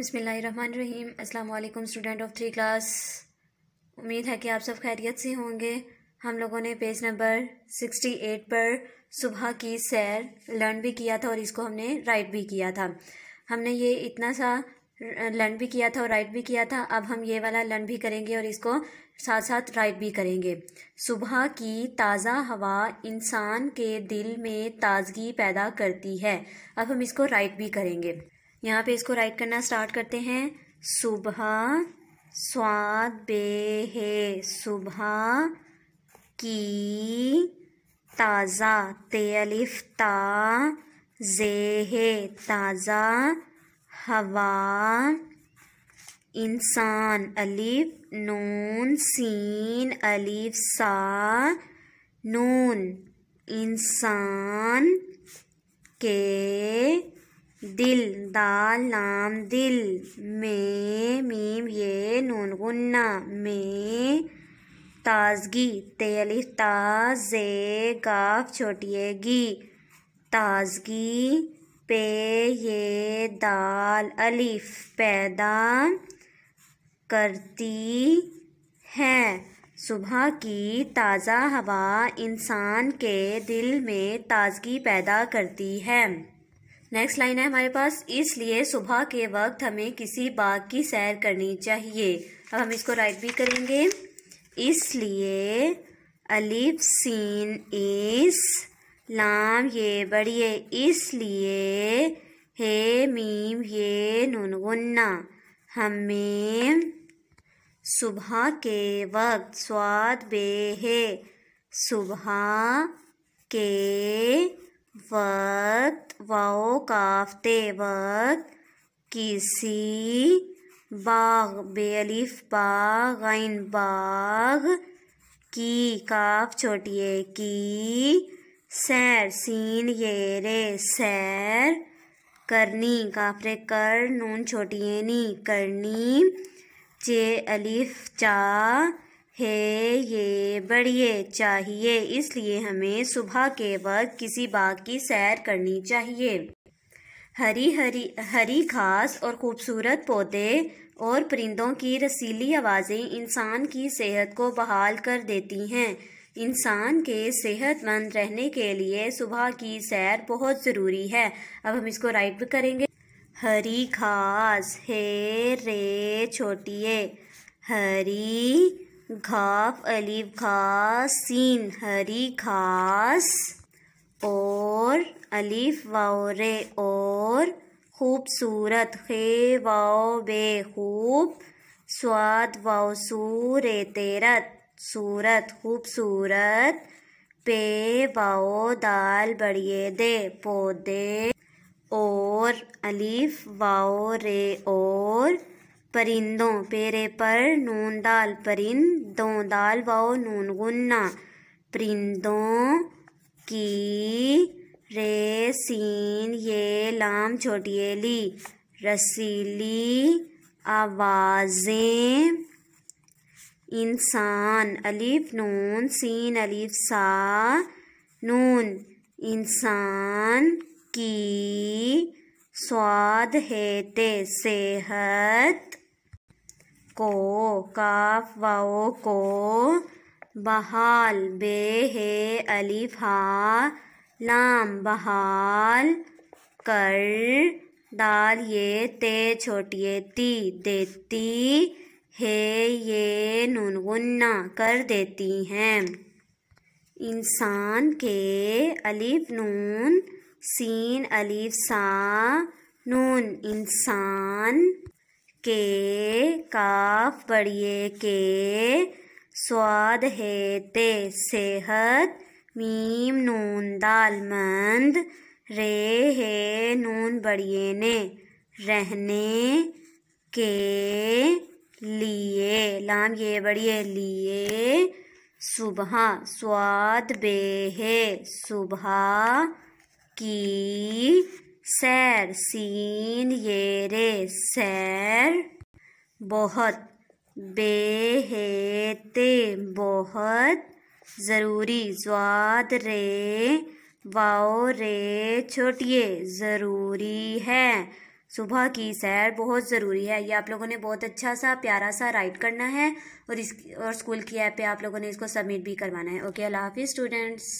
बिसमीम अल्लाम student of three class उम्मीद है कि आप सब खैरियत से होंगे हम लोगों ने पेज नंबर सिक्सटी एट पर सुबह की सैर लर्न भी किया था और इसको हमने राइट भी किया था हमने ये इतना सा लर्न भी किया था और राइट भी किया था अब हम ये वाला लर्न भी करेंगे और इसको साथ साथ राइट भी करेंगे सुबह की ताज़ा हवा इंसान के दिल में ताजगी पैदा करती है अब हम इसको राइट भी करेंगे यहाँ पे इसको राइट करना स्टार्ट करते हैं सुबह स्वाद बे है सुबह की ताज़ा तेलिफ ता जे है ताज़ा हवा इंसान अलिफ नून सीन अलिफ सा नून इंसान के दिल दाल नाम दिल में मीम ये नून गुन्ना में ताजगी तेलिफ ताजे गाफ छोटिएगी ताजगी पे ये दाल अलिफ पैदा करती है सुबह की ताज़ा हवा इंसान के दिल में ताजगी पैदा करती है नेक्स्ट लाइन है हमारे पास इसलिए सुबह के वक्त हमें किसी बाग की सैर करनी चाहिए अब हम इसको राइट भी करेंगे इसलिए अलिफ सीन इस लाम ये बढ़िए इसलिए हे मीम ये नुनगुन्ना हमें सुबह के वक्त स्वाद बे है सुबह के वत वाओ काफते वत किसी बाग बेअलिफ बाग गैन बाग की काफ छोटिए की सैर सीन ये रे सैर करनी काफरे कर नून छोटिए नी करनी चे अलिफ चा है ये बढ़िए चाहिए इसलिए हमें सुबह के वक्त किसी बाग की सैर करनी चाहिए हरी हरी हरी घास और खूबसूरत पौधे और परिंदों की रसीली आवाज़ें इंसान की सेहत को बहाल कर देती हैं इंसान के सेहतमंद रहने के लिए सुबह की सैर बहुत ज़रूरी है अब हम इसको राइट भी करेंगे हरी घास हे रे छोटिए हरी घाफ अलीफ घास सीन हरी घास और अलीफ वे और खूबसूरत खे वाओ बे खूब स्वाद वाओ सूर तेरत सूरत खूबसूरत पे वाओ दाल बढ़िए दे पौधे और अलीफ वाओ रे और परिंदों पेरे पर नून दाल परिंदों दाल वाओ नून गुन्ना परिंदों की रे सीन ये लाम छोटियली रसीली आवाज़ें इंसान अलीफ नून सीन अलीफ सा नून इंसान की स्वाद है ते सेहत को काफ वाओ को बहाल बे है अलीफा लाम बहाल कर दाल ये ते छोटिए ती देती है ये नूनगुन्ना कर देती हैं इंसान के अलीफ नून सीन अलिफ सा नून इंसान के काफ पढ़िए के स्वाद है ते सेहत मीम नून दाल मंद रे है नून बढ़िए ने रहने के लिए लाम ये बढ़िए लिए सुबह स्वाद बे है सुबह की सैर सीन ये रे सैर बहुत बेहेते बहुत ज़रूरी स्वाद रे वाओ रे छोटिए ज़रूरी है सुबह की सैर बहुत ज़रूरी है ये आप लोगों ने बहुत अच्छा सा प्यारा सा राइट करना है और इस और स्कूल की ऐप पे आप लोगों ने इसको सबमिट भी करवाना है ओके अल्लाह हाफिज़ स्टूडेंट्स